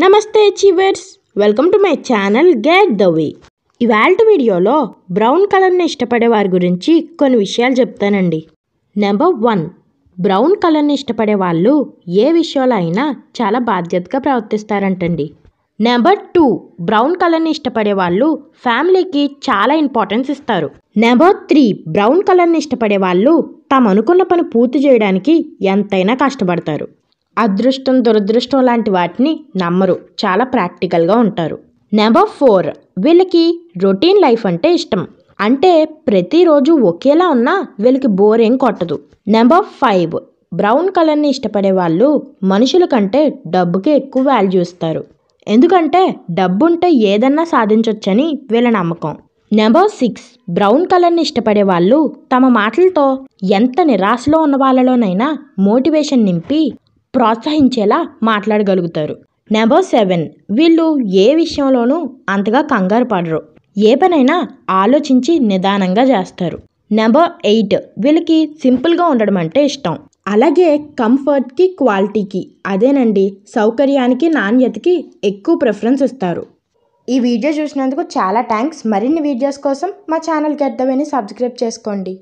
నమస్తే చివర్స్ welcome to my channel get the way ఇవాళ వీడియోలో బ్రౌన్ కలర్ని ఇష్టపడే వారి గురించి కొన్ని విషయాలు చెప్తానండి నెంబర్ వన్ బ్రౌన్ కలర్ని ఇష్టపడే వాళ్ళు ఏ విషయంలో అయినా చాలా బాధ్యతగా ప్రవర్తిస్తారంటండి నెంబర్ టూ బ్రౌన్ కలర్ని ఇష్టపడే వాళ్ళు ఫ్యామిలీకి చాలా ఇంపార్టెన్స్ ఇస్తారు నెంబర్ త్రీ బ్రౌన్ కలర్ని ఇష్టపడే వాళ్ళు తమ అనుకున్న పని పూర్తి చేయడానికి ఎంతైనా కష్టపడతారు అదృష్టం దురదృష్టం లాంటి వాటిని నమ్మరు చాలా ప్రాక్టికల్గా ఉంటారు నెంబర్ ఫోర్ వీళ్ళకి రొటీన్ లైఫ్ అంటే ఇష్టం అంటే ప్రతిరోజు ఒకేలా ఉన్నా వీళ్ళకి బోర్ ఏం కొట్టదు నెంబర్ ఫైవ్ బ్రౌన్ కలర్ని ఇష్టపడే వాళ్ళు మనుషుల కంటే డబ్బుకే ఎక్కువ వాల్యూ ఇస్తారు ఎందుకంటే డబ్బు ఉంటే ఏదన్నా సాధించవచ్చని వీళ్ళ నమ్మకం నెంబర్ సిక్స్ బ్రౌన్ కలర్ని ఇష్టపడే వాళ్ళు తమ మాటలతో ఎంత నిరాశలో ఉన్న వాళ్ళలోనైనా మోటివేషన్ నింపి ప్రోత్సహించేలా మాట్లాడగలుగుతారు నెంబర్ సెవెన్ వీళ్ళు ఏ విషయంలోనూ అంతగా కంగారు పడరు ఏ పనైనా ఆలోచించి నిదానంగా చేస్తారు నెంబర్ ఎయిట్ వీళ్ళకి సింపుల్గా ఉండడం అంటే ఇష్టం అలాగే కంఫర్ట్కి క్వాలిటీకి అదేనండి సౌకర్యానికి నాణ్యతకి ఎక్కువ ప్రిఫరెన్స్ ఇస్తారు ఈ వీడియో చూసినందుకు చాలా థ్యాంక్స్ మరిన్ని వీడియోస్ కోసం మా ఛానల్కి అర్థమైన సబ్స్క్రైబ్ చేసుకోండి